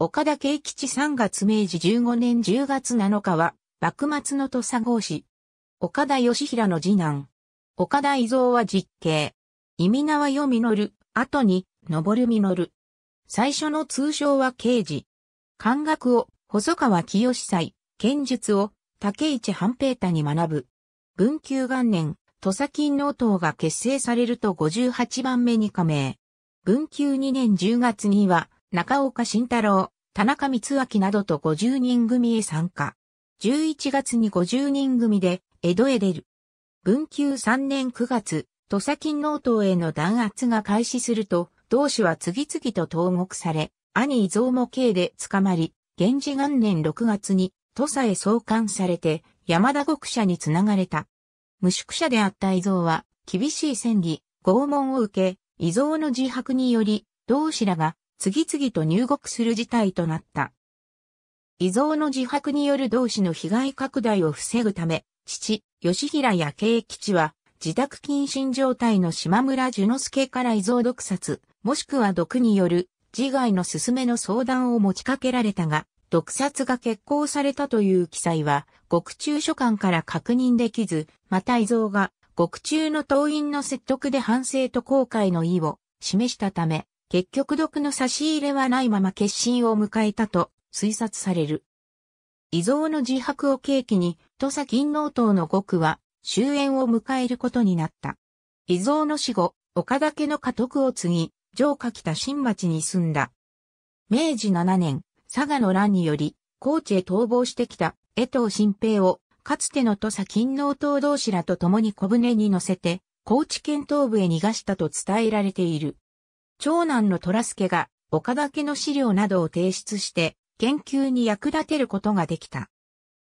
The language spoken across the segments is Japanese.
岡田慶吉3月明治15年10月7日は、幕末の土佐郷氏。岡田義平の次男。岡田伊蔵は実刑。意味縄よみのる、後に、昇るみのる。最初の通称は刑事。漢学を、細川清祭、剣術を、竹市半平太に学ぶ。文久元年、土佐勤納党が結成されると58番目に加盟。文久2年10月には、中岡慎太郎、田中光明などと50人組へ参加。11月に50人組で江戸へ出る。文久3年9月、土佐勤納党への弾圧が開始すると、同氏は次々と投獄され、兄伊蔵も刑で捕まり、源氏元年6月に土佐へ送還されて、山田獄舎につながれた。無宿者であった伊蔵は、厳しい戦理、拷問を受け、伊蔵の自白により、同志らが次々と入国する事態となった。遺贈の自白による同志の被害拡大を防ぐため、父、吉平や慶吉は、自宅謹慎状態の島村寿之助から遺贈毒殺、もしくは毒による自害の勧めの相談を持ちかけられたが、毒殺が決行されたという記載は、獄中書館から確認できず、また遺贈が、獄中の党員の説得で反省と後悔の意を示したため、結局毒の差し入れはないまま決心を迎えたと推察される。遺贈の自白を契機に、土佐勤納党の極は終焉を迎えることになった。遺贈の死後、岡田家の家督を継ぎ、城下北新町に住んだ。明治7年、佐賀の乱により、高知へ逃亡してきた江藤新平を、かつての土佐勤納党同士らと共に小舟に乗せて、高知県東部へ逃がしたと伝えられている。長男のトラスケが岡田家の資料などを提出して研究に役立てることができた。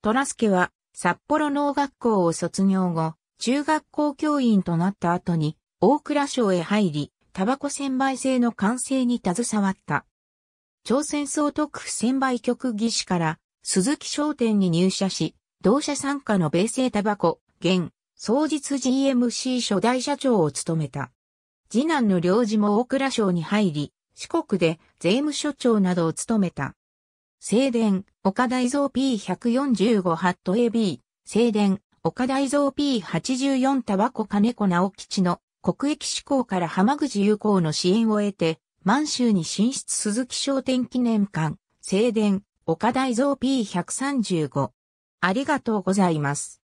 トラスケは札幌農学校を卒業後、中学校教員となった後に大蔵省へ入り、タバコ専売制の完成に携わった。朝鮮総督府専売局技師から鈴木商店に入社し、同社傘下の米製タバコ、現、総実 GMC 初代社長を務めた。次男の領事も大蔵省に入り、四国で税務署長などを務めた。正殿、岡大蔵 P145 ハット AB、正殿、岡大蔵 P84 タバコ金子直吉の国益志向から浜口友好の支援を得て、満州に進出鈴木商店記念館、正殿、岡大蔵 P135。ありがとうございます。